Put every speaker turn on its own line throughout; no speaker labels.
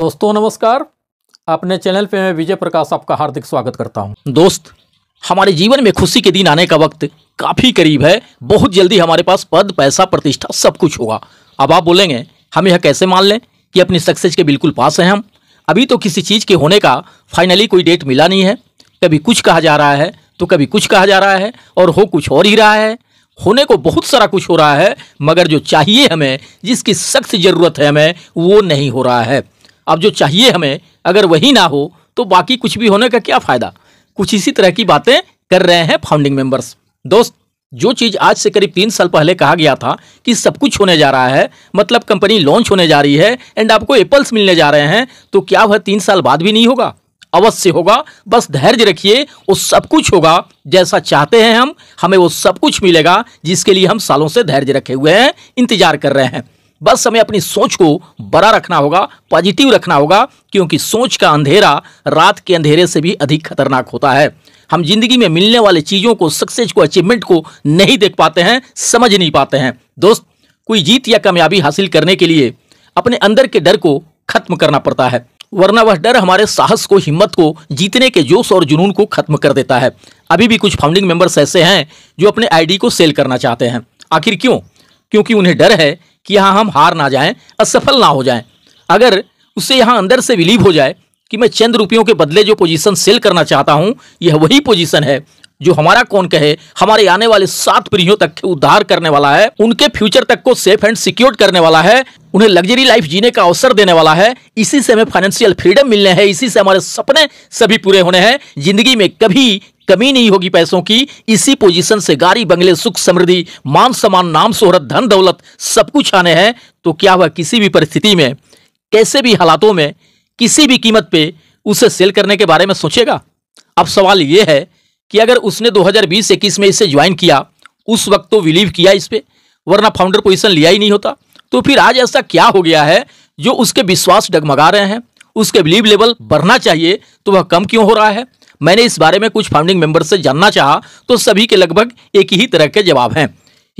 दोस्तों नमस्कार अपने चैनल पे मैं विजय प्रकाश आपका हार्दिक स्वागत करता हूं दोस्त हमारे जीवन में खुशी के दिन आने का वक्त काफ़ी करीब है बहुत जल्दी हमारे पास पद पैसा प्रतिष्ठा सब कुछ होगा अब आप बोलेंगे हम यह कैसे मान लें कि अपनी सक्सेस के बिल्कुल पास हैं हम अभी तो किसी चीज़ के होने का फाइनली कोई डेट मिला नहीं है कभी कुछ कहा जा रहा है तो कभी कुछ कहा जा रहा है और हो कुछ और ही रहा है होने को बहुत सारा कुछ हो रहा है मगर जो चाहिए हमें जिसकी सख्त ज़रूरत है हमें वो नहीं हो रहा है अब जो चाहिए हमें अगर वही ना हो तो बाकी कुछ भी होने का क्या फ़ायदा कुछ इसी तरह की बातें कर रहे हैं फाउंडिंग मेंबर्स दोस्त जो चीज़ आज से करीब तीन साल पहले कहा गया था कि सब कुछ होने जा रहा है मतलब कंपनी लॉन्च होने जा रही है एंड आपको एप्पल्स मिलने जा रहे हैं तो क्या वह तीन साल बाद भी नहीं होगा अवश्य होगा बस धैर्य रखिए वो सब कुछ होगा जैसा चाहते हैं हम हमें वो सब कुछ मिलेगा जिसके लिए हम सालों से धैर्य रखे हुए हैं इंतजार कर रहे हैं बस हमें अपनी सोच को बड़ा रखना होगा पॉजिटिव रखना होगा क्योंकि सोच का अंधेरा रात के अंधेरे से भी अधिक खतरनाक होता है हम जिंदगी में मिलने वाले चीज़ों को सक्सेस को अचीवमेंट को नहीं देख पाते हैं समझ नहीं पाते हैं दोस्त कोई जीत या कामयाबी हासिल करने के लिए अपने अंदर के डर को खत्म करना पड़ता है वरना वह डर हमारे साहस को हिम्मत को जीतने के जोश और जुनून को खत्म कर देता है अभी भी कुछ फाउंडिंग मेंबर्स ऐसे हैं जो अपने आईडी को सेल करना चाहते हैं आखिर क्यों क्योंकि उन्हें डर है कि यहाँ हम हार ना जाएं असफल ना हो जाएं अगर उसे यहाँ अंदर से विलीव हो जाए कि मैं चंद रुपयों के बदले जो पोजीशन सेल करना चाहता हूँ यह वही पोजीशन है जो हमारा कौन कहे हमारे आने वाले सात पीढ़ियों तक के उद्धार करने वाला है उनके फ्यूचर तक को सेफ एंड सिक्योर करने वाला है उन्हें लग्जरी लाइफ जीने का अवसर देने वाला है इसी से हमें फाइनेंशियल फ्रीडम मिलने हैं इसी से हमारे सपने सभी पूरे होने हैं जिंदगी में कभी कमी नहीं होगी पैसों की इसी पोजीशन से गाड़ी बंगले सुख समृद्धि मान सम्मान नाम शोहरत धन दौलत सब कुछ आने हैं तो क्या हुआ किसी भी परिस्थिति में कैसे भी हालातों में किसी भी कीमत पे उसे सेल करने के बारे में सोचेगा अब सवाल यह है कि अगर उसने दो हजार में इसे ज्वाइन किया उस वक्त तो बिलीव किया इस पर वरना फाउंडर पोजिशन लिया ही नहीं होता तो फिर आज ऐसा क्या हो गया है जो उसके विश्वास डगमगा रहे हैं उसके बिलीव लेवल बढ़ना चाहिए तो वह कम क्यों हो रहा है मैंने इस बारे में कुछ फाउंडिंग मेंबर से जानना चाहा तो सभी के लगभग एक ही तरह के जवाब हैं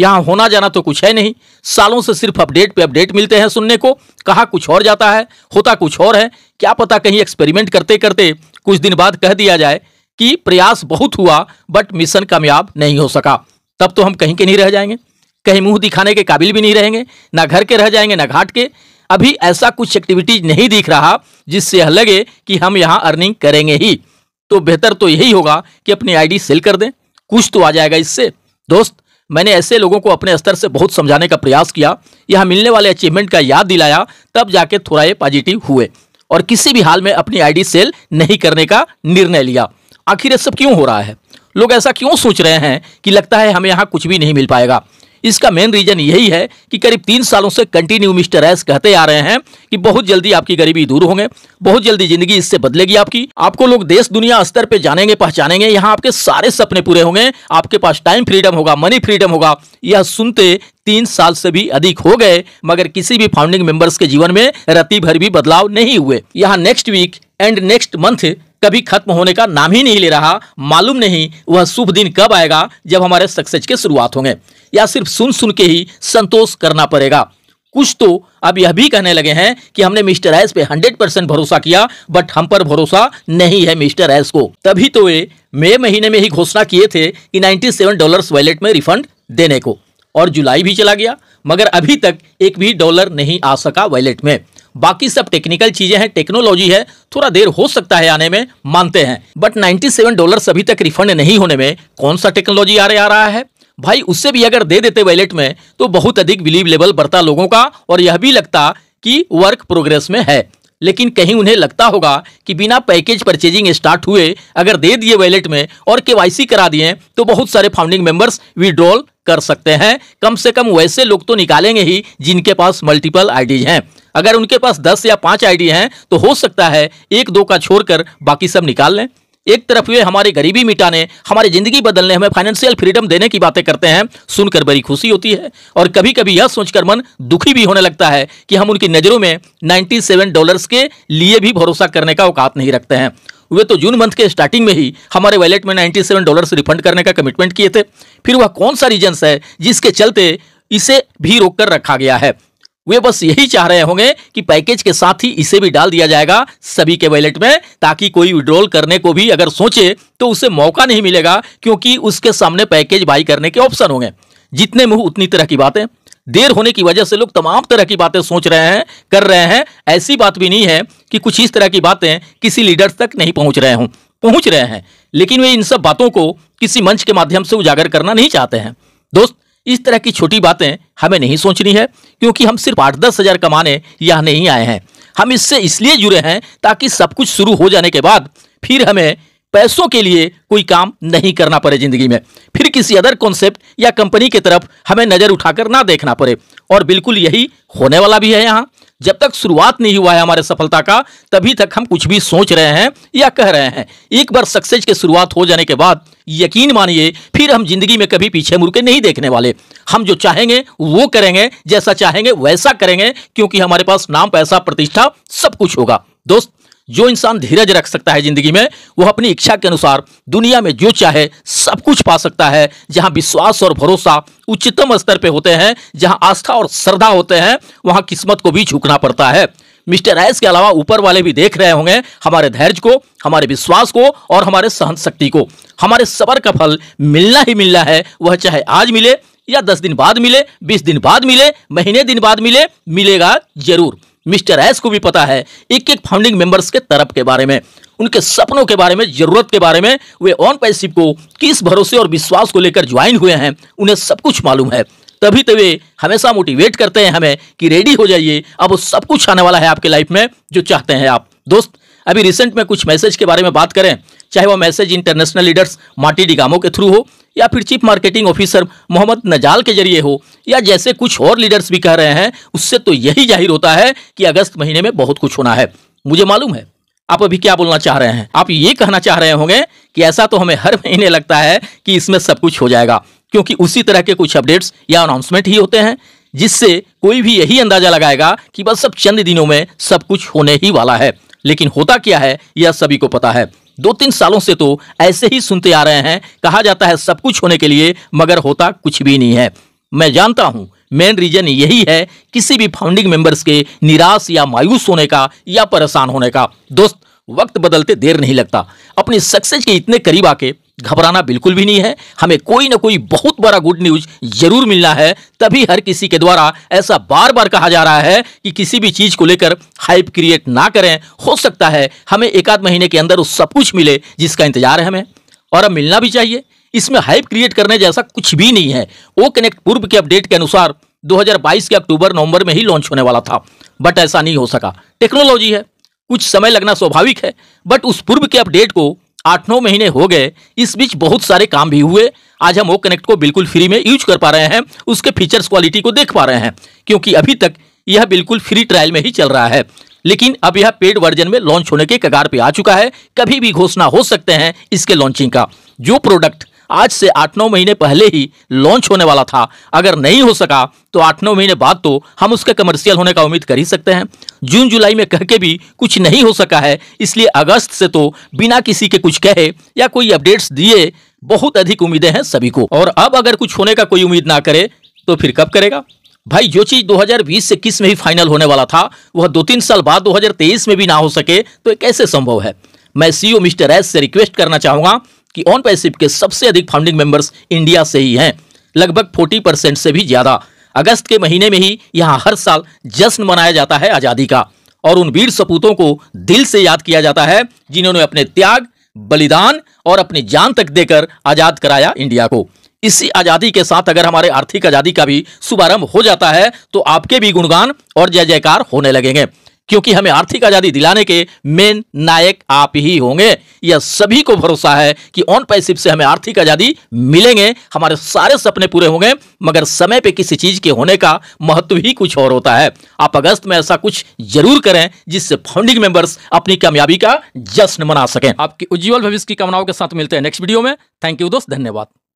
यहाँ होना जाना तो कुछ है नहीं सालों से सिर्फ अपडेट पे अपडेट मिलते हैं सुनने को कहा कुछ और जाता है होता कुछ और है क्या पता कहीं एक्सपेरिमेंट करते करते कुछ दिन बाद कह दिया जाए कि प्रयास बहुत हुआ बट मिशन कामयाब नहीं हो सका तब तो हम कहीं के नहीं रह जाएंगे कहीं मुंह दिखाने के काबिल भी नहीं रहेंगे ना घर के रह जाएंगे ना घाट के अभी ऐसा कुछ एक्टिविटीज नहीं दिख रहा जिससे यह लगे कि हम यहाँ अर्निंग करेंगे ही तो बेहतर तो यही होगा कि अपनी आईडी सेल कर दें कुछ तो आ जाएगा इससे दोस्त मैंने ऐसे लोगों को अपने स्तर से बहुत समझाने का प्रयास किया यहाँ मिलने वाले अचीवमेंट का याद दिलाया तब जाके थोड़ा ये पॉजिटिव हुए और किसी भी हाल में अपनी आईडी सेल नहीं करने का निर्णय लिया आखिर यह सब क्यों हो रहा है लोग ऐसा क्यों सोच रहे हैं कि लगता है हमें यहाँ कुछ भी नहीं मिल पाएगा इसका मेन रीजन यही है कि करीब तीन सालों से कंटिन्यू मिस्टर एस कहते आ रहे हैं कि बहुत जल्दी आपकी गरीबी दूर होंगे बहुत जल्दी जिंदगी इससे बदलेगी आपकी आपको लोग देश दुनिया स्तर पर जानेंगे पहचानेंगे यहाँ आपके सारे सपने पूरे होंगे आपके पास टाइम फ्रीडम होगा मनी फ्रीडम होगा यह सुनते तीन साल से भी अधिक हो गए मगर किसी भी फाउंडिंग मेंबर्स के जीवन में रति भर भी बदलाव नहीं हुए यहाँ next week and next month कभी खत्म होने का नाम ही नहीं ले रहा मालूम नहीं वह शुभ दिन कब आएगा जब हमारे सक्सेस के शुरुआत होंगे या सिर्फ सुन सुन के ही संतोष करना पड़ेगा कुछ तो अब यह भी कहने लगे हैं कि हमने मिस्टर एस पे 100 परसेंट भरोसा किया बट हम पर भरोसा नहीं है मिस्टर एस को तभी तो वे मई महीने में ही घोषणा किए थे कि 97 डॉलर्स वैलेट में रिफंड देने को और जुलाई भी चला गया मगर अभी तक एक भी डॉलर नहीं आ सका वैलेट में बाकी सब टेक्निकल चीजें हैं टेक्नोलॉजी है थोड़ा देर हो सकता है आने में मानते हैं बट 97 डॉलर अभी तक रिफंड नहीं होने में कौन सा टेक्नोलॉजी आ रहा है भाई उससे भी अगर दे देते वैलेट में तो बहुत अधिक बिलीव लेवल बढ़ता लोगों का और यह भी लगता कि वर्क प्रोग्रेस में है लेकिन कहीं उन्हें लगता होगा कि बिना पैकेज परचेजिंग स्टार्ट हुए अगर दे दिए वैलेट में और केवाईसी करा दिए तो बहुत सारे फाउंडिंग मेंबर्स विड्रॉल कर सकते हैं कम से कम वैसे लोग तो निकालेंगे ही जिनके पास मल्टीपल आईडीज हैं अगर उनके पास दस या पांच आईडी हैं तो हो सकता है एक दो का छोड़कर बाकी सब निकाल लें एक तरफ ये हमारी गरीबी मिटाने हमारी जिंदगी बदलने हमें फाइनेंशियल फ्रीडम देने की बातें करते हैं सुनकर बड़ी खुशी होती है और कभी कभी यह सोचकर मन दुखी भी होने लगता है कि हम उनकी नज़रों में 97 डॉलर्स के लिए भी भरोसा करने का औकात नहीं रखते हैं वे तो जून मंथ के स्टार्टिंग में ही हमारे वैलेट में 97 डॉलर्स रिफंड करने का कमिटमेंट किए थे फिर वह कौन सा रीजन्स है जिसके चलते इसे भी रोक कर रखा गया है वे बस यही चाह रहे होंगे कि पैकेज के साथ ही इसे भी डाल दिया जाएगा सभी के वैलेट में ताकि कोई विड्रॉल करने को भी अगर सोचे तो उसे मौका नहीं मिलेगा क्योंकि उसके सामने पैकेज बाई करने के ऑप्शन होंगे जितने मुंह उतनी तरह की बातें देर होने की वजह से लोग तमाम तरह की बातें सोच रहे हैं कर रहे हैं ऐसी बात भी नहीं है कि कुछ इस तरह की बातें किसी लीडर तक नहीं पहुंच रहे हों पहुंच रहे हैं लेकिन वे इन सब बातों को किसी मंच के माध्यम से उजागर करना नहीं चाहते हैं दोस्त इस तरह की छोटी बातें हमें नहीं सोचनी है क्योंकि हम सिर्फ आठ दस हज़ार कमाने यहाँ नहीं आए हैं हम इससे इसलिए जुड़े हैं ताकि सब कुछ शुरू हो जाने के बाद फिर हमें पैसों के लिए कोई काम नहीं करना पड़े ज़िंदगी में फिर किसी अदर कॉन्सेप्ट या कंपनी की तरफ हमें नज़र उठाकर ना देखना पड़े और बिल्कुल यही होने वाला भी है यहाँ जब तक शुरुआत नहीं हुआ है हमारे सफलता का तभी तक हम कुछ भी सोच रहे हैं या कह रहे हैं एक बार सक्सेस की शुरुआत हो जाने के बाद यकीन मानिए फिर हम जिंदगी में कभी पीछे मुड़के नहीं देखने वाले हम जो चाहेंगे वो करेंगे जैसा चाहेंगे वैसा करेंगे क्योंकि हमारे पास नाम पैसा प्रतिष्ठा सब कुछ होगा दोस्त जो इंसान धीरज रख सकता है जिंदगी में वह अपनी इच्छा के अनुसार दुनिया में जो चाहे सब कुछ पा सकता है जहां विश्वास और भरोसा उच्चतम स्तर पे होते हैं जहां आस्था और श्रद्धा होते हैं वहां किस्मत को भी झुकना पड़ता है मिस्टर एस के अलावा ऊपर वाले भी देख रहे होंगे हमारे धैर्य को हमारे विश्वास को और हमारे सहन शक्ति को हमारे सबर का फल मिलना ही मिलना है वह चाहे आज मिले या दस दिन बाद मिले बीस दिन बाद मिले महीने दिन बाद मिले मिलेगा जरूर मिस्टर एस को भी पता है एक एक फाउंडिंग मेंबर्स के तरफ के बारे में उनके सपनों के बारे में जरूरत के बारे में वे ऑन पैसिप को किस भरोसे और विश्वास को लेकर ज्वाइन हुए हैं उन्हें सब कुछ मालूम है तभी तो वे हमेशा मोटिवेट करते हैं हमें कि रेडी हो जाइए अब सब कुछ आने वाला है आपके लाइफ में जो चाहते हैं आप दोस्त अभी रिसेंट में कुछ मैसेज के बारे में बात करें चाहे वह मैसेज इंटरनेशनल लीडर्स माटी डिगामो के थ्रू हो या फिर chief marketing officer Mohammad Najal के जरिए हो या जैसे कुछ और लीडर्स भी कह रहे हैं उससे तो यही जाहिर होता है कि अगस्त महीने में बहुत कुछ होना है मुझे मालूम है आप अभी क्या बोलना चाह रहे हैं आप ये कहना चाह रहे होंगे कि ऐसा तो हमें हर महीने लगता है कि इसमें सब कुछ हो जाएगा क्योंकि उसी तरह के कुछ अपडेट्स या अनाउंसमेंट ही होते हैं जिससे कोई भी यही अंदाजा लगाएगा कि बस सब चंद दिनों में सब कुछ होने ही वाला है लेकिन होता क्या है यह सभी को पता है दो तीन सालों से तो ऐसे ही सुनते आ रहे हैं कहा जाता है सब कुछ होने के लिए मगर होता कुछ भी नहीं है मैं जानता हूं मेन रीजन यही है किसी भी फाउंडिंग मेंबर्स के निराश या मायूस होने का या परेशान होने का दोस्त वक्त बदलते देर नहीं लगता अपनी सक्सेस के इतने करीब आके घबराना बिल्कुल भी नहीं है हमें कोई ना कोई बहुत बड़ा गुड न्यूज जरूर मिलना है तभी हर किसी के द्वारा ऐसा बार बार कहा जा रहा है कि किसी भी चीज को लेकर हाइप क्रिएट ना करें हो सकता है हमें एक आध महीने के अंदर उस सब कुछ मिले जिसका इंतजार है हमें और अब मिलना भी चाहिए इसमें हाइप क्रिएट करने जैसा कुछ भी नहीं है वो कनेक्ट पूर्व के अपडेट के अनुसार 2022 के अक्टूबर नवंबर में ही लॉन्च होने वाला था बट ऐसा नहीं हो सका टेक्नोलॉजी है कुछ समय लगना स्वाभाविक है बट उस पूर्व के अपडेट को आठ नौ महीने हो गए इस बीच बहुत सारे काम भी हुए आज हम वो कनेक्ट को बिल्कुल फ्री में यूज कर पा रहे हैं उसके फीचर्स क्वालिटी को देख पा रहे हैं क्योंकि अभी तक यह बिल्कुल फ्री ट्रायल में ही चल रहा है लेकिन अब यह पेड वर्जन में लॉन्च होने के कगार पे आ चुका है कभी भी घोषणा हो सकते हैं इसके लॉन्चिंग का जो प्रोडक्ट आज से आठ नौ महीने पहले ही लॉन्च होने वाला था अगर नहीं हो सका तो आठ नौ महीने बाद तो हम उसके कमर्शियल होने का उम्मीद कर ही सकते हैं जून जुलाई में कह के भी कुछ नहीं हो सका है इसलिए अगस्त से तो बिना किसी के कुछ कहे या कोई अपडेट्स दिए बहुत अधिक उम्मीदें हैं सभी को और अब अगर कुछ होने का कोई उम्मीद ना करे तो फिर कब करेगा भाई जो चीज 2020 से किस में ही फाइनल होने वाला था वह दो तीन साल बाद 2023 में भी ना हो सके तो कैसे संभव है मैं सीईओ e मिस्टर एस से रिक्वेस्ट करना चाहूंगा कि ऑन पैसिव के सबसे अधिक फाउंडिंग मेंबर्स इंडिया से ही हैं लगभग 40 परसेंट से भी ज़्यादा अगस्त के महीने में ही यहां हर साल जश्न मनाया जाता है आज़ादी का और उन वीर सपूतों को दिल से याद किया जाता है जिन्होंने अपने त्याग बलिदान और अपनी जान तक देकर आज़ाद कराया इंडिया को इसी आज़ादी के साथ अगर हमारे आर्थिक आज़ादी का भी शुभारंभ हो जाता है तो आपके भी गुणगान और जय जयकार होने लगेंगे क्योंकि हमें आर्थिक आजादी दिलाने के मेन नायक आप ही होंगे यह सभी को भरोसा है कि ऑन पैसिव से हमें आर्थिक आजादी मिलेंगे हमारे सारे सपने पूरे होंगे मगर समय पे किसी चीज के होने का महत्व ही कुछ और होता है आप अगस्त में ऐसा कुछ जरूर करें जिससे फाउंडिंग मेंबर्स अपनी कामयाबी का जश्न मना सकें आपकी उज्जवल भविष्य की कामनाओं के साथ मिलते हैं नेक्स्ट वीडियो में थैंक यू दोस्त धन्यवाद